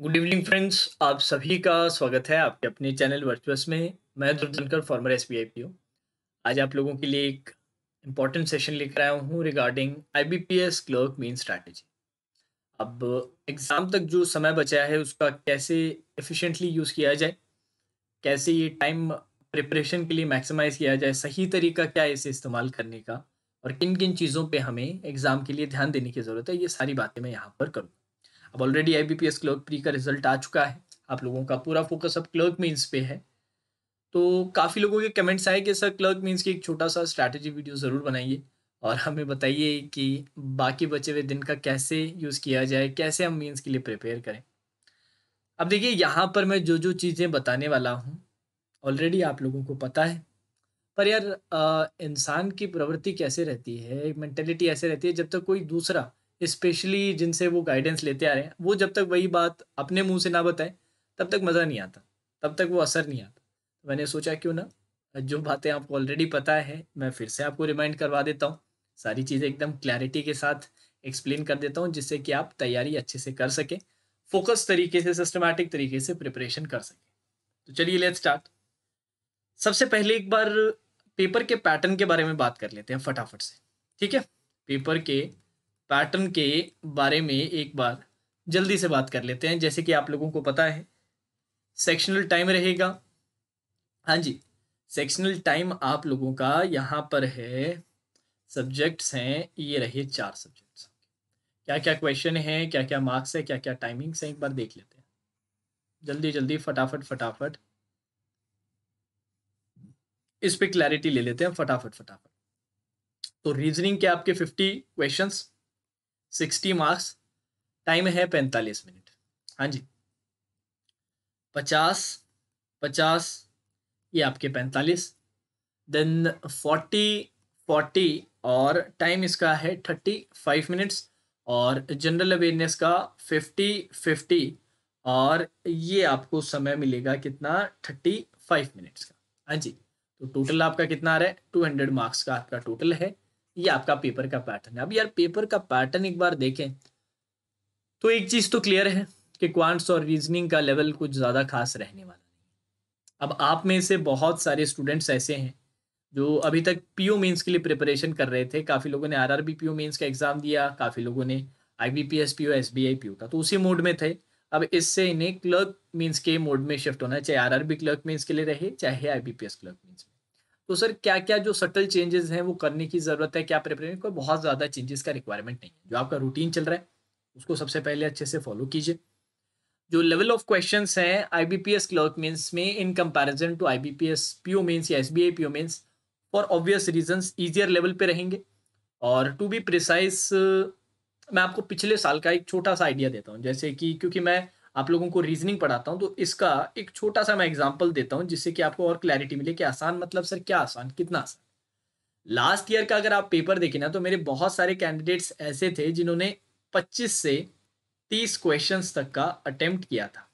good evening friends आप सभी का स्वागत है आपके अपने चैनल वर्चुअस में मैं Dhruv Dhankar former S B I P आज आप लोगों के लिए एक इम्पॉर्टेंट सेशन लेकर आया हूँ regarding I B P S clerk main strategy अब एग्ज़ाम तक जो समय बचा है उसका कैसे एफिशिएंटली यूज़ किया जाए कैसे ये टाइम प्रिपरेशन के लिए मैक्सिमाइज किया जाए सही तरीका क्या है इसे इस्तेमाल करने का और किन किन चीज़ों पर हमें एग्ज़ाम के लिए ध्यान देने की ज़रूरत है ये सारी बातें मैं यहाँ पर करूँगा अब ऑलरेडी आई क्लर्क प्री का रिजल्ट आ चुका है आप लोगों का पूरा फोकस अब क्लर्क मीन्स पे है तो काफ़ी लोगों के कमेंट्स आए कि सर क्लर्क मीन्स की एक छोटा सा स्ट्रैटेजी वीडियो ज़रूर बनाइए और हमें बताइए कि बाकी बचे हुए दिन का कैसे यूज़ किया जाए कैसे हम मीन्स के लिए प्रिपेयर करें अब देखिए यहाँ पर मैं जो जो चीज़ें बताने वाला हूँ ऑलरेडी आप लोगों को पता है पर यार इंसान की प्रवृत्ति कैसे रहती है एक मेंटेलिटी ऐसे रहती है जब तक कोई दूसरा स्पेशली जिनसे वो गाइडेंस लेते आ रहे हैं वो जब तक वही बात अपने मुंह से ना बताए तब तक मज़ा नहीं आता तब तक वो असर नहीं आता तो मैंने सोचा क्यों ना जो बातें आपको ऑलरेडी पता है मैं फिर से आपको रिमाइंड करवा देता हूँ सारी चीज़ें एकदम क्लैरिटी के साथ एक्सप्लेन कर देता हूँ जिससे कि आप तैयारी अच्छे से कर सकें फोकस तरीके से सिस्टमेटिक तरीके से प्रिपरेशन कर सकें तो चलिए लेट स्टार्ट सबसे पहले एक बार पेपर के पैटर्न के बारे में बात कर लेते हैं फटाफट से ठीक है पेपर के पैटर्न के बारे में एक बार जल्दी से बात कर लेते हैं जैसे कि आप लोगों को पता है सेक्शनल टाइम रहेगा हाँ जी सेक्शनल टाइम आप लोगों का यहाँ पर है सब्जेक्ट्स हैं ये रहे चार सब्जेक्ट्स क्या क्या क्वेश्चन है क्या क्या मार्क्स है क्या क्या टाइमिंग्स हैं एक बार देख लेते हैं जल्दी जल्दी फटाफट फटाफट इस पर क्लैरिटी ले लेते हैं फटाफट फटाफट तो रीजनिंग के आपके fifty questions sixty marks time है पैंतालीस मिनट हाँ जी पचास पचास ये आपके पैंतालीस देन फोर्टी फोर्टी और टाइम इसका है थर्टी फाइव मिनट्स और जनरल अवेयरनेस का फिफ्टी फिफ्टी और ये आपको समय मिलेगा कितना थर्टी फाइव मिनट्स का हाँ जी तो टोटल आपका कितना आ रहा है टू हंड्रेड मार्क्स का आपका टोटल है ये आपका पेपर का पैटर्न है अब यार पेपर का पैटर्न एक बार देखें तो एक चीज तो क्लियर है कि क्वांट्स और रीजनिंग का लेवल कुछ ज़्यादा खास रहने वाला नहीं अब आप में से बहुत सारे स्टूडेंट्स ऐसे हैं जो अभी तक पीओ मेंस के लिए प्रिपरेशन कर रहे थे काफ़ी लोगों ने आरआरबी पीओ मेंस का एग्ज़ाम दिया काफ़ी लोगों ने आईबीपीएस पीओ एसबीआई पीओ का तो उसी मोड में थे अब इससे इन्हें क्लर्क मीन्स के मोड में शिफ्ट होना चाहे आरआरबी क्लर्क मीन्स के लिए रहे चाहे आईबीपीएस क्लर्क मीन्स में तो सर क्या क्या जो सटल चेंजेस हैं वो करने की जरूरत है क्या प्रिपरेशन कोई बहुत ज़्यादा चेंजेस का रिक्वायरमेंट नहीं है जो आपका रूटीन चल रहा है उसको सबसे पहले अच्छे से फॉलो कीजिए जो लेवल ऑफ क्वेश्चन हैं I B P S clerk mains में in comparison to I B P S P O mains या S B I P O mains for obvious reason easier level पे रहेंगे और to be precise मैं आपको पिछले साल का एक छोटा सा आइडिया देता हूँ जैसे कि क्योंकि मैं आप लोगों को रीजनिंग पढ़ाता हूँ तो इसका एक छोटा सा मैं एग्जाम्पल देता हूँ जिससे कि आपको और क्लैरिटी मिले कि आसान मतलब सर क्या आसान कितना आसान लास्ट ईयर का अगर आप पेपर देखें ना तो मेरे बहुत सारे कैंडिडेट्स ऐसे थे जिन्होंने 25 से 30 क्वेश्चंस तक का अटेम्प्ट किया था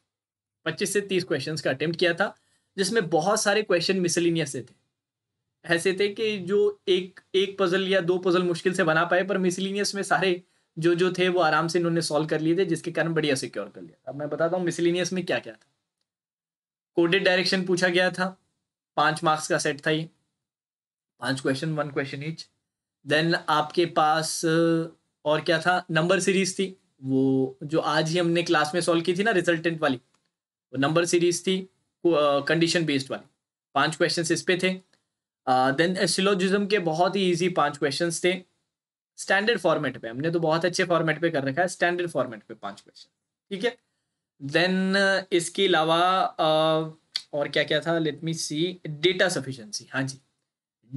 25 से 30 क्वेश्चंस का अटेम्प्ट किया था जिसमें बहुत सारे क्वेश्चन मिसलिनियस से थे ऐसे थे कि जो एक एक पजल या दो पजल मुश्किल से बना पाए पर मिसलिनियस में सारे जो जो थे वो आराम से इन्होंने सॉल्व कर लिए थे जिसके कारण बढ़िया सिक्योर कर लिया अब मैं बताता हूँ मिसलिनियस में क्या क्या था कोडेड डायरेक्शन पूछा गया था पांच मार्क्स का सेट था ये पांच question one question each then आपके पास और क्या था नंबर सीरीज थी वो जो आज ही हमने क्लास में सॉल्व की थी ना रिजल्टेंट वाली वो नंबर सीरीज थी कंडीशन बेस्ड वाली पांच क्वेश्चन इस पे थे देन uh, सिलोजिज्म के बहुत ही ईजी पांच क्वेश्चन थे स्टैंडर्ड फॉर्मेट पे हमने तो बहुत अच्छे फॉर्मेट पे कर रखा है स्टैंडर्ड फॉर्मेट पे पांच क्वेश्चन ठीक है देन uh, इसके अलावा uh, और क्या क्या था let me see data sufficiency हाँ जी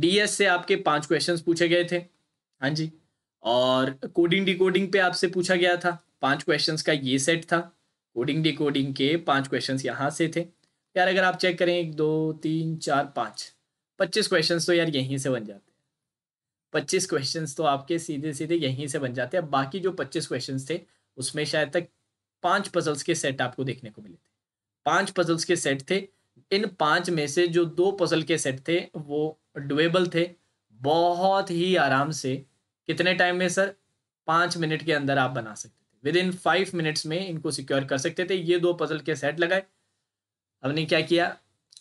डीएस से आपके पांच क्वेश्चंस पूछे गए थे हाँ जी और कोडिंग डिकोडिंग पे आपसे पूछा गया था पांच क्वेश्चंस का ये सेट था कोडिंग डिकोडिंग के पांच क्वेश्चंस यहाँ से थे यार अगर आप चेक करें एक दो तीन चार पाँच पच्चीस क्वेश्चंस तो यार यहीं से बन जाते पच्चीस क्वेश्चन तो आपके सीधे सीधे यहीं से बन जाते हैं बाकी जो पच्चीस क्वेश्चन थे उसमें शायद तक पांच पजल्स के सेट आपको देखने को मिले थे पांच पजल्स के सेट थे इन पांच में से जो दो पजल के सेट थे वो डुएबल थे बहुत ही आराम से कितने टाइम में सर पाँच मिनट के अंदर आप बना सकते थे विद इन फाइव मिनट्स में इनको सिक्योर कर सकते थे ये दो पजल के सेट लगाए हमने क्या किया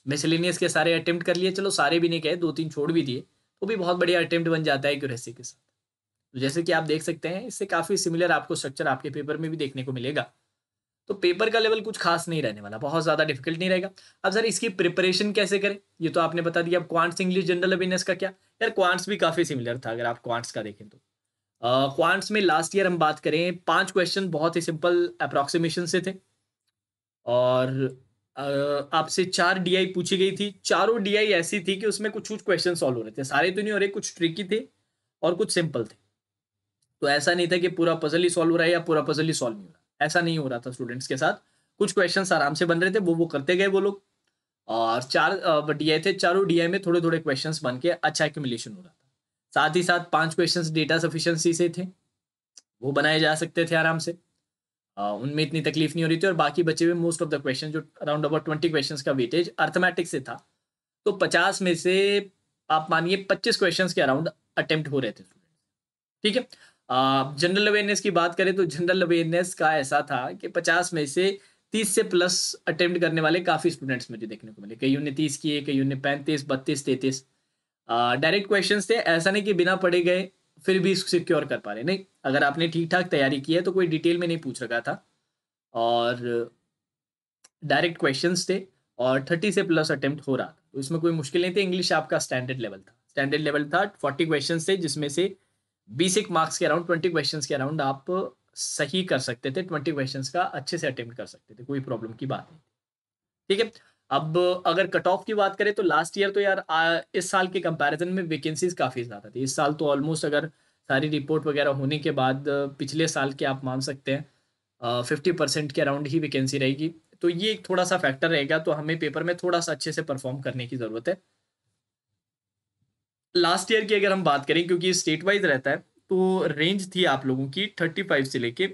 मिसलिनियस के सारे अटेम्प्ट कर लिए चलो सारे भी नहीं कहे दो तीन छोड़ भी दिए वो भी बहुत बढ़िया अटेम्प्ट बन जाता है एक्यूरेसी के साथ तो जैसे कि आप देख सकते हैं इससे काफ़ी सिमिलर आपको स्ट्रक्चर आपके पेपर में भी देखने को मिलेगा तो पेपर का लेवल कुछ खास नहीं रहने वाला बहुत ज़्यादा डिफिकल्ट नहीं रहेगा अब सर इसकी प्रिपरेशन कैसे करें ये तो आपने बता दिया अब क्वांट्स इंग्लिश जनरल अवेयरनेस का क्या यार क्वांट्स भी काफ़ी सिमिलर था अगर आप क्वांट्स का देखें तो क्वांट्स में लास्ट ईयर हम बात करें पांच क्वेश्चन बहुत ही सिंपल अप्रॉक्सीमेशन से थे और आपसे चार डीआई पूछी गई थी चारों डीआई ऐसी थी कि उसमें कुछ कुछ क्वेश्चन सॉल्व हो रहे थे सारे तो नहीं हो रहे कुछ ट्रिकी थे और कुछ सिंपल थे तो ऐसा नहीं था कि पूरा पजल ही सॉल्व हो रहा है या पूरा पजल ही सॉल्व नहीं हो रहा ऐसा नहीं हो रहा था स्टूडेंट्स के साथ कुछ क्वेश्चन आराम से बन रहे थे वो वो करते गए वो लोग और चार डीआई थे चारों डीआई में थोड़े थोड़े क्वेश्चन बन के अच्छा एक्यूमुलेशन हो रहा था साथ ही साथ पांच क्वेश्चन डेटा सफिशियंसी से थे वो बनाए जा सकते थे आराम से उनमें इतनी तकलीफ नहीं हो रही थी और बाकी बचे हुए मोस्ट ऑफ द क्वेश्चन जो अराउंड अबाउट ट्वेंटी क्वेश्चन का वेटेज अर्थमेटिक्स से था तो पचास में से आप मानिए पच्चीस क्वेश्चन के अराउंड अटेम्प्ट हो रहे थे ठीक है जनरल अवेयरनेस की बात करें तो जनरल अवेयरनेस का ऐसा था कि पचास में से तीस से प्लस अटेम्प्ट करने वाले काफ़ी स्टूडेंट्स मुझे देखने को मिले कईयों ने तीस किए कईयों ने पैंतीस बत्तीस तैतीस डायरेक्ट क्वेश्चन थे ऐसा नहीं कि बिना पढ़े गए फिर भी सिक्योर कर पा रहे नहीं अगर आपने ठीक ठाक तैयारी की है तो कोई डिटेल में नहीं पूछ रखा था और डायरेक्ट क्वेश्चंस थे और थर्टी से प्लस अटेम्प्ट हो रहा था तो इसमें कोई मुश्किल नहीं थी इंग्लिश आपका स्टैंडर्ड लेवल था स्टैंडर्ड लेवल था फोर्टी क्वेश्चन थे जिसमें से बेसिक मार्क्स के अराउंड ट्वेंटी क्वेश्चन के अराउंड आप सही कर सकते थे ट्वेंटी क्वेश्चन का अच्छे से अटेम्प्ट कर सकते थे कोई प्रॉब्लम की बात नहीं ठीक है अब अगर कट ऑफ की बात करें तो लास्ट ईयर तो यार इस साल के कंपैरिजन में वैकेंसीज काफ़ी ज़्यादा थी इस साल तो ऑलमोस्ट अगर सारी रिपोर्ट वगैरह होने के बाद पिछले साल के आप मान सकते हैं फिफ्टी परसेंट के अराउंड ही वैकेंसी रहेगी तो ये एक थोड़ा सा फैक्टर रहेगा तो हमें पेपर में थोड़ा सा अच्छे से परफॉर्म करने की ज़रूरत है लास्ट ईयर की अगर हम बात करें क्योंकि स्टेट वाइज रहता है तो रेंज थी आप लोगों की थर्टी फाइव से लेके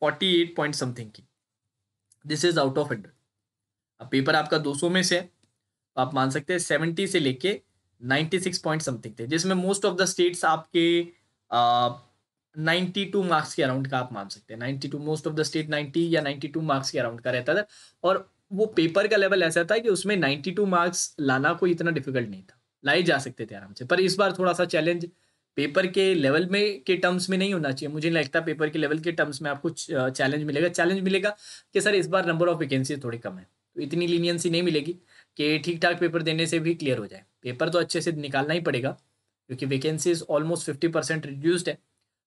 फोर्टी एट पॉइंट समथिंग की this is out of hundred अब पेपर आपका 200 में से तो आप मान सकते हैं 70 से लेके 96 पॉइंट समथिंग थे जिसमें मोस्ट ऑफ द स्टेट्स आपके नाइन्टी टू मार्क्स के अराउंड का आप मान सकते हैं ninety two most of the state ninety या नाइन्टी टू मार्क्स के अराउंड का रहता था और वो पेपर का लेवल ऐसा था कि उसमें नाइन्टी टू मार्क्स लाना कोई इतना डिफिकल्ट नहीं था लाए जा सकते थे आराम से पर इस बार थोड़ा सा चैलेंज पेपर के लेवल में के टर्म्स में नहीं होना चाहिए मुझे नहीं लगता पेपर के लेवल के टर्म्स में आपको चैलेंज मिलेगा चैलेंज मिलेगा कि सर इस बार नंबर ऑफ वैकेंसी थोड़ी कम है इतनी लीनियंसी नहीं मिलेगी कि ठीक ठाक पेपर देने से भी क्लियर हो जाए पेपर तो अच्छे से निकालना ही पड़ेगा क्योंकि vacancies almost fifty percent reduced है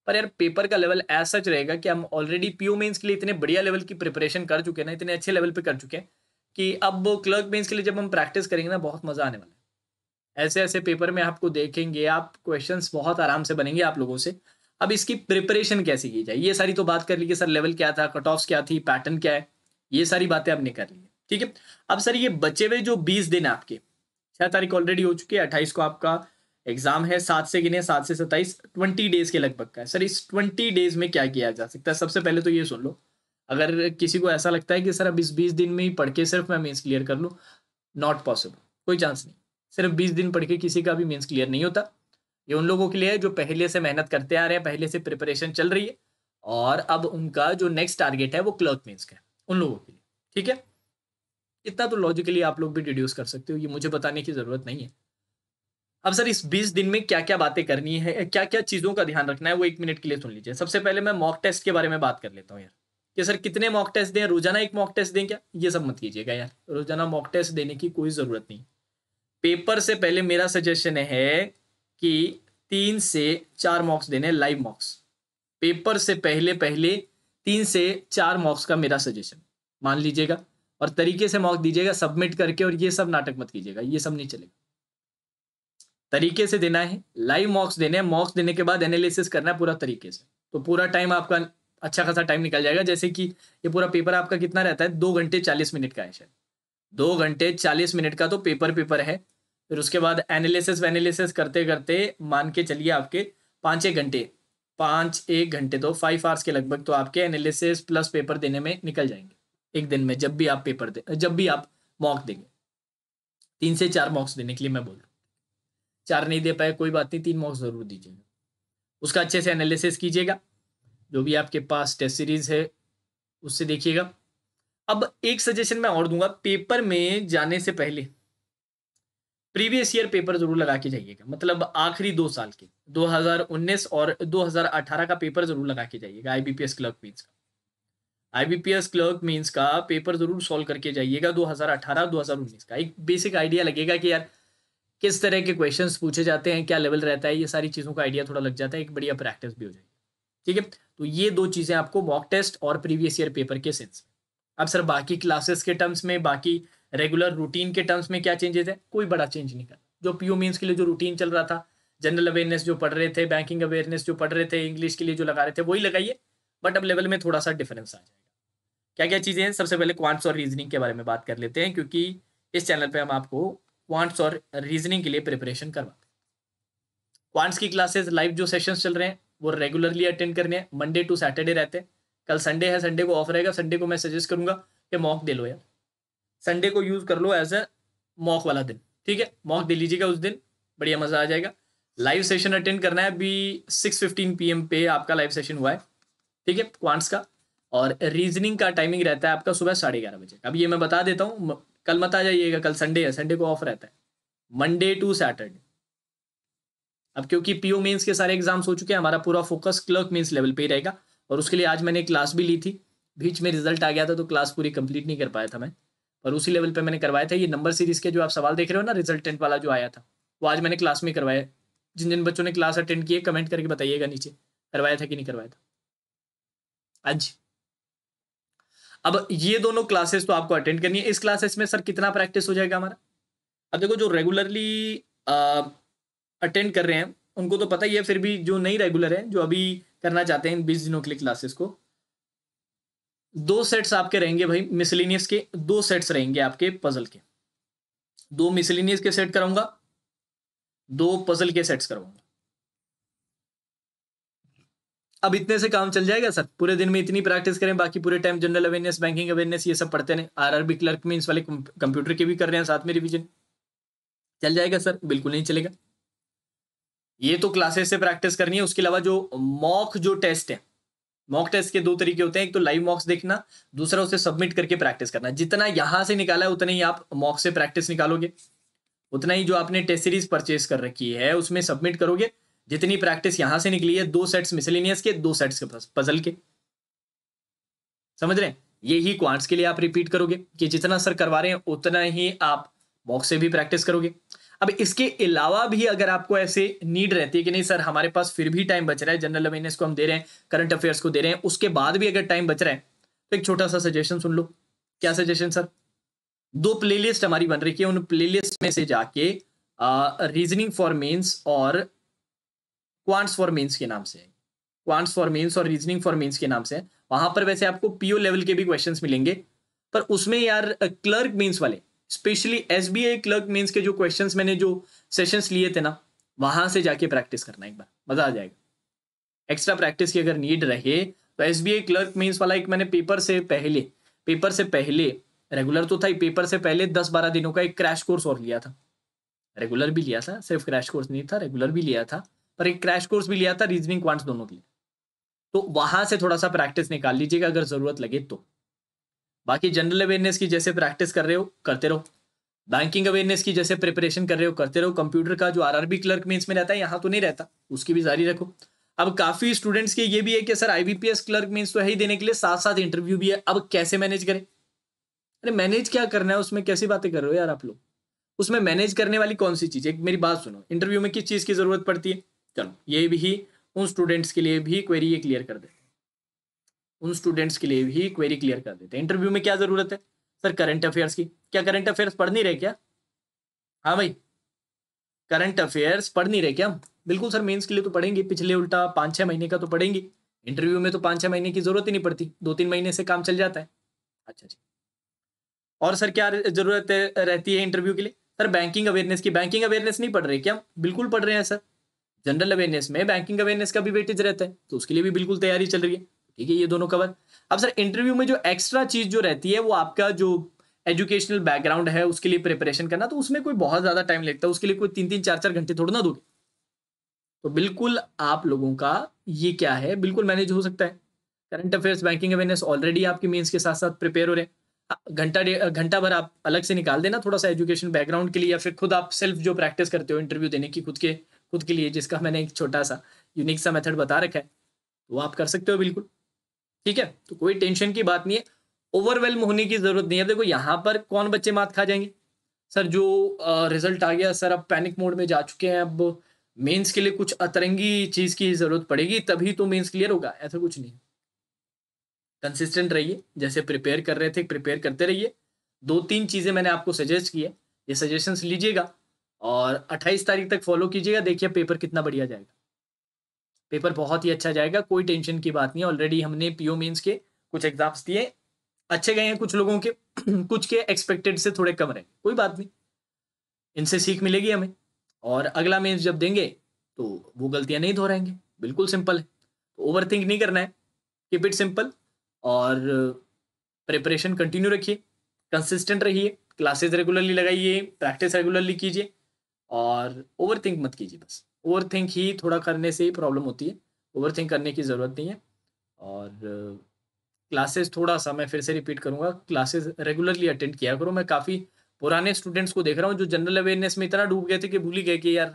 पर यार पेपर का लेवल एज सच रहेगा कि हम ऑलरेडी पीओ मेंस के लिए इतने बढ़िया लेवल की प्रिपरेशन कर चुके हैं ना इतने अच्छे लेवल पे कर चुके हैं कि अब वो क्लर्क मेंस के लिए जब हम प्रैक्टिस करेंगे ना बहुत मजा आने वाला है ऐसे ऐसे पेपर में आपको देखेंगे आप क्वेश्चन बहुत आराम से बनेंगे आप लोगों से अब इसकी प्रिपरेशन कैसे की जाए ये सारी तो बात कर ली कि सर लेवल क्या था कट ऑफ क्या थी पैटर्न क्या है ये सारी बातें आपने कर ली ठीक है अब सर ये बचे हुए जो बीस दिन है आपके छह तारीख ऑलरेडी हो चुकी है अट्ठाईस को आपका एग्जाम है सात से गिने सात से सत्ताईस ट्वेंटी डेज के लगभग का है सर इस ट्वेंटी डेज में क्या किया जा सकता है सबसे पहले तो ये सुन लो अगर किसी को ऐसा लगता है कि सर अब इस बीस दिन में ही पढ़ के सिर्फ मैं मेन्स क्लियर कर लूँ नॉट पॉसिबल कोई चांस नहीं सिर्फ बीस दिन पढ़ के किसी का भी मेन्स क्लियर नहीं होता ये उन लोगों के लिए है जो पहले से मेहनत करते आ रहे हैं पहले से प्रिपरेशन चल रही है और अब उनका जो नेक्स्ट टारगेट है वो क्लर्क मेन्स का है उन लोगों के लिए ठीक है इतना तो लॉजिकली आप लोग भी डिड्यूस कर सकते हो ये मुझे बताने की ज़रूरत नहीं है अब सर इस बीस दिन में क्या क्या बातें करनी है क्या क्या चीज़ों का ध्यान रखना है वो एक मिनट के लिए सुन लीजिए सबसे पहले मैं मॉक टेस्ट के बारे में बात कर लेता हूँ यार कि सर कितने मॉक टेस्ट दें रोजाना एक मॉक टेस्ट दें क्या ये सब मत कीजिएगा यार रोजाना मॉक टेस्ट देने की कोई ज़रूरत नहीं पेपर से पहले मेरा सजेशन है कि तीन से चार मॉक्स देने लाइव मॉक्स पेपर से पहले पहले तीन से चार मॉक्स का मेरा सजेशन मान लीजिएगा और तरीके से मॉक दीजिएगा सबमिट करके और ये सब नाटक मत कीजिएगा ये सब नहीं चलेगा तरीके से देना है लाइव मॉक्स देने हैं मॉक्स देने के बाद एनालिसिस करना है पूरा तरीके से तो पूरा टाइम आपका अच्छा खासा टाइम निकल जाएगा जैसे कि ये पूरा पेपर आपका कितना रहता है दो घंटे चालीस मिनट का है शायद दो घंटे चालीस मिनट का तो पेपर पेपर है फिर उसके बाद एनालिसिस वेनालिसिस करते करते मान के चलिए आपके पाँच एक घंटे पाँच एक घंटे तो फाइव आवर्स के लगभग तो आपके एनालिसिस प्लस पेपर देने में निकल जाएंगे एक दिन में जब भी आप पेपर दे जब भी आप मॉक देंगे तीन से चार मॉक्स देने के लिए मैं बोल रहा हूँ चार नहीं दे पाए कोई बात नहीं तीन मॉक्स जरूर दीजिएगा उसका अच्छे से एनालिसिस कीजिएगा जो भी आपके पास टेस्ट सीरीज है उससे देखिएगा अब एक सजेशन मैं और दूंगा पेपर में जाने से पहले प्रीवियस ईयर पेपर जरूर लगा के जाइएगा मतलब आखिरी दो साल के 2019 और 2018 का पेपर जरूर लगा के जाइएगा आईबीपीएस क्लर्क क्वींस का आईबीपीएस क्लर्क मेंस का पेपर जरूर सॉल्व करके जाइएगा 2018-2019 का एक बेसिक आइडिया लगेगा कि यार किस तरह के क्वेश्चंस पूछे जाते हैं क्या लेवल रहता है ये सारी चीज़ों का आइडिया थोड़ा लग जाता है एक बढ़िया प्रैक्टिस भी हो जाएगी ठीक है तो ये दो चीज़ें आपको मॉक टेस्ट और प्रीवियस ईयर पेपर के सेंस अब सर बाकी क्लासेस के टर्म्स में बाकी रेगुलर रूटीन के टर्म्स में क्या चेंजेस है कोई बड़ा चेंज नहीं कर जो पीओ मीन्स के लिए जो रूटीन चल रहा था जनरल अवेयरनेस जो पढ़ रहे थे बैंकिंग अवेयरनेस जो पढ़ रहे थे इंग्लिश के लिए जो लगा रहे थे वही लगाइए बट अब लेवल में थोड़ा सा डिफरेंस आ जाएगा क्या क्या चीज़ें हैं सबसे पहले क्वांट्स और रीजनिंग के बारे में बात कर लेते हैं क्योंकि इस चैनल पे हम आपको क्वांट्स और रीजनिंग के लिए प्रिपरेशन करवाते हैं क्वांट्स की क्लासेस लाइव जो सेशंस चल रहे हैं वो रेगुलरली अटेंड करने हैं मंडे टू सैटरडे रहते हैं कल संडे है संडे को ऑफ रहेगा संडे को मैं सजेस्ट करूंगा कि मॉक दे लो यार संडे को यूज़ कर लो एज अ मॉक वाला दिन ठीक है मॉक दे लीजिएगा उस दिन बढ़िया मज़ा आ जाएगा लाइव सेशन अटेंड करना है अभी सिक्स फिफ्टीन पी पे आपका लाइव सेशन हुआ है ठीक है क्वांट्स का और रीजनिंग का टाइमिंग रहता है आपका सुबह साढ़े ग्यारह बजे अब ये मैं बता देता हूँ कल मत आ जाइएगा कल संडे है संडे को ऑफ रहता है मंडे टू सैटरडे अब क्योंकि पीओ मेंस के सारे एग्जाम्स हो चुके हैं हमारा पूरा फोकस क्लर्क मेंस लेवल पे ही रहेगा और उसके लिए आज मैंने क्लास भी ली थी बीच में रिजल्ट आ गया था तो क्लास पूरी कंप्लीट नहीं कर पाया था मैं पर उसी लेवल पर मैंने करवाया था ये नंबर सीरीज के जो आप सवाल देख रहे हो ना रिजल्टेंट वाला जो आया था वो आज मैंने क्लास में करवाया जिन जिन बच्चों ने क्लास अटेंड किए कमेंट करके बताइएगा नीचे करवाया था कि नहीं करवाया था आज हाँ अब ये दोनों क्लासेस तो आपको अटेंड करनी है इस क्लासेस में सर कितना प्रैक्टिस हो जाएगा हमारा अब देखो जो रेगुलरली अटेंड कर रहे हैं उनको तो पता ही है फिर भी जो नहीं रेगुलर है जो अभी करना चाहते हैं इन बीस दिनों के लिए क्लासेस को दो सेट्स आपके रहेंगे भाई मिसलिनियस के दो सेट्स रहेंगे आपके पजल के दो मिसलिनियस के सेट कराऊंगा दो पजल के सेट्स कराऊंगा अब इतने से काम चल जाएगा सर पूरे दिन में इतनी प्रैक्टिस करें बाकी पूरे time general awareness banking awareness ये सब पढ़ते रहे आरबी क्लर्क मीन्स वाले कंप्यूटर के भी कर रहे हैं साथ में रिविजन चल जाएगा सर बिल्कुल नहीं चलेगा ये तो क्लासेस से प्रैक्टिस करनी है उसके अलावा जो मॉक जो टेस्ट है मॉक टेस्ट के दो तरीके होते हैं एक तो लाइव मॉक्स देखना दूसरा उसे सबमिट करके प्रैक्टिस करना जितना यहां से निकाला है उतना ही आप मॉक से प्रैक्टिस निकालोगे उतना ही जो आपने टेस्ट सीरीज परचेज कर रखी है उसमें सबमिट करोगे जितनी प्रैक्टिस यहां से निकली है दो सेट्स मिसलिनियस के दो सेट्स के पजल के समझ रहे हैं ये ही क्वांट्स के लिए आप रिपीट करोगे कि जितना सर करवा रहे हैं उतना ही आप बॉक्स से भी प्रैक्टिस करोगे अब इसके अलावा भी अगर आपको ऐसे नीड रहती है कि नहीं सर हमारे पास फिर भी टाइम बच रहा है जनरल अवेयरनेस को हम दे रहे हैं करंट अफेयर्स को दे रहे हैं उसके बाद भी अगर टाइम बच रहा है तो एक छोटा सा सजेशन सुन लो क्या सजेशन सर दो प्लेलिस्ट हमारी बन रही है उन प्लेलिस्ट में से जाके रीजनिंग फॉर मेन्स और क्वांट्स फॉर मीन्स के नाम से क्वांट्स फॉर मीन्स और रीजनिंग फॉर मीन्स के नाम से वहां पर वैसे आपको पीओ लेवल के भी क्वेश्चन मिलेंगे पर उसमें यार क्लर्क मीन्स वाले specially S B I clerk mains के जो क्वेश्चन मैंने जो सेशंस लिए थे ना वहां से जाके प्रैक्टिस करना एक बार मजा आ जाएगा एक्स्ट्रा प्रैक्टिस की अगर नीड रहे तो S B I clerk mains वाला एक मैंने पेपर से पहले पेपर से पहले रेगुलर तो था ही पेपर से पहले दस बारह दिनों का एक क्रैश कोर्स और लिया था रेगुलर भी लिया था सिर्फ क्रैश कोर्स नहीं था रेगुलर भी लिया था और एक क्रैश कोर्स भी लिया था रीजनिंग क्वांट्स दोनों के लिए तो वहां से थोड़ा सा प्रैक्टिस निकाल लीजिएगा अगर जरूरत लगे तो बाकी जनरल अवेयरनेस की जैसे प्रैक्टिस कर रहे हो करते रहो बैंकिंग अवेयरनेस की जैसे प्रिपरेशन कर रहे हो करते रहो कंप्यूटर का जो आरआरबी क्लर्क मेंस में रहता है यहाँ तो नहीं रहता उसकी भी जारी रखो अब काफी स्टूडेंट्स के ये भी है कि सर आईबीपीएस क्लर्क मेंस तो है ही देने के लिए साथ साथ इंटरव्यू भी है अब कैसे मैनेज करें अरे मैनेज क्या करना है उसमें कैसी बातें कर रहे हो यार आप लोग उसमें मैनेज करने वाली कौन सी चीज है मेरी बात सुनो इंटरव्यू में किस चीज की जरूरत पड़ती है चलो ये भी उन स्टूडेंट्स के लिए भी क्वेरी ये क्लियर कर देते उन स्टूडेंट्स के लिए भी क्वेरी क्लियर कर देते हैं इंटरव्यू में क्या जरूरत है सर करंट अफेयर्स की क्या करंट अफेयर्स पढ़ नहीं रहे क्या हाँ भाई करंट अफेयर्स पढ़ नहीं रहे क्या बिल्कुल सर मेंस के लिए तो पढ़ेंगे पिछले उल्टा पाँच छः महीने का तो पढ़ेंगे इंटरव्यू में तो पाँच छः महीने की जरूरत ही नहीं पड़ती दो तीन महीने से काम चल जाता है अच्छा जी और सर क्या जरूरत रहती है इंटरव्यू के लिए सर बैंकिंग अवेयरनेस की बैंकिंग अवेयरनेस नहीं पढ़ रहे क्या बिल्कुल पढ़ रहे हैं सर जनरल अवेयरनेस में बैंकिंग अवेयरनेस का भी वेटेज रहता है तो उसके लिए भी बिल्कुल तैयारी चल रही है ठीक है ये दोनों कवर अब सर इंटरव्यू में जो एक्स्ट्रा चीज जो रहती है वो आपका जो एजुकेशनल बैकग्राउंड है उसके लिए प्रिपरेशन करना तो उसमें कोई बहुत ज्यादा टाइम लगता है उसके लिए कोई तीन तीन चार चार घंटे थोड़ा ना दोगे तो बिल्कुल आप लोगों का ये क्या है बिल्कुल मैनेज हो सकता है current affairs banking awareness already आपके मेंस के साथ साथ प्रिपेयर हो रहे हैं घंटा घंटा भर आप अलग से निकाल देना थोड़ा सा एजुकेशन बैकग्राउंड के लिए या फिर खुद आप सेल्फ जो प्रैक्टिस करते हो इंटरव्यू देने की खुद के खुद के लिए जिसका मैंने एक छोटा सा यूनिक सा मेथड बता रखा है वो तो आप कर सकते हो बिल्कुल ठीक है तो कोई टेंशन की बात नहीं है ओवरवेलम होने की जरूरत नहीं है देखो यहाँ पर कौन बच्चे मात खा जाएंगे सर जो रिजल्ट आ गया सर अब पैनिक मोड में जा चुके हैं अब मेंस के लिए कुछ अतरंगी चीज की जरूरत पड़ेगी तभी तो मेंस क्लियर होगा ऐसा कुछ नहीं कंसिस्टेंट रहिए जैसे प्रिपेयर कर रहे थे प्रिपेयर करते रहिए दो तीन चीजें मैंने आपको सजेस्ट की है ये सजेशंस लीजिएगा और 28 तारीख तक फॉलो कीजिएगा देखिए पेपर कितना बढ़िया जाएगा पेपर बहुत ही अच्छा जाएगा कोई टेंशन की बात नहीं ऑलरेडी हमने पीओ मेंस के कुछ एग्जाम्स दिए अच्छे गए हैं कुछ लोगों के कुछ के एक्सपेक्टेड से थोड़े कम रहे कोई बात नहीं इनसे सीख मिलेगी हमें और अगला मेन्स जब देंगे तो वो गलतियां नहीं दोहराएंगे बिल्कुल सिंपल है तो ओवर थिंक नहीं करना है कीप इट सिंपल और प्रिपरेशन कंटिन्यू रखिए कंसिस्टेंट रहिए क्लासेस रेगुलरली लगाइए प्रैक्टिस रेगुलरली कीजिए और ओवर थिंक मत कीजिए बस ओवर थिंक ही थोड़ा करने से ही प्रॉब्लम होती है ओवर थिंक करने की ज़रूरत नहीं है और क्लासेस uh, थोड़ा सा मैं फिर से रिपीट करूँगा क्लासेस रेगुलरली अटेंड किया करो मैं काफ़ी पुराने स्टूडेंट्स को देख रहा हूँ जो जनरल अवेयरनेस में इतना डूब गए थे कि भूल ही गए कि यार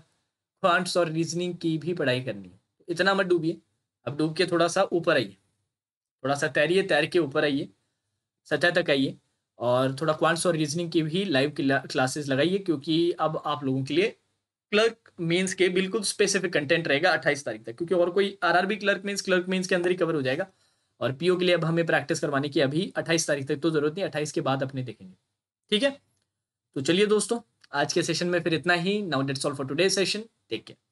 क्वांट्स और रीजनिंग की भी पढ़ाई करनी है इतना मत डूबिए अब डूब के थोड़ा सा ऊपर आइए थोड़ा सा तैरिए तैर के ऊपर आइए सतह तक आइए और थोड़ा क्वांट्स और रीजनिंग की भी लाइव क्लासेस लगाइए क्योंकि अब आप लोगों के लिए क्लर्क मेंस के बिल्कुल स्पेसिफिक कंटेंट रहेगा 28 तारीख तक क्योंकि और कोई RRB clerk mains clerk mains के अंदर ही कवर हो जाएगा और पीओ के लिए अब हमें प्रैक्टिस करवाने की अभी 28 तारीख तक तो जरूरत नहीं अट्ठाईस के बाद अपने देखेंगे ठीक है तो चलिए दोस्तों आज के सेशन में फिर इतना ही now that's all for today session take care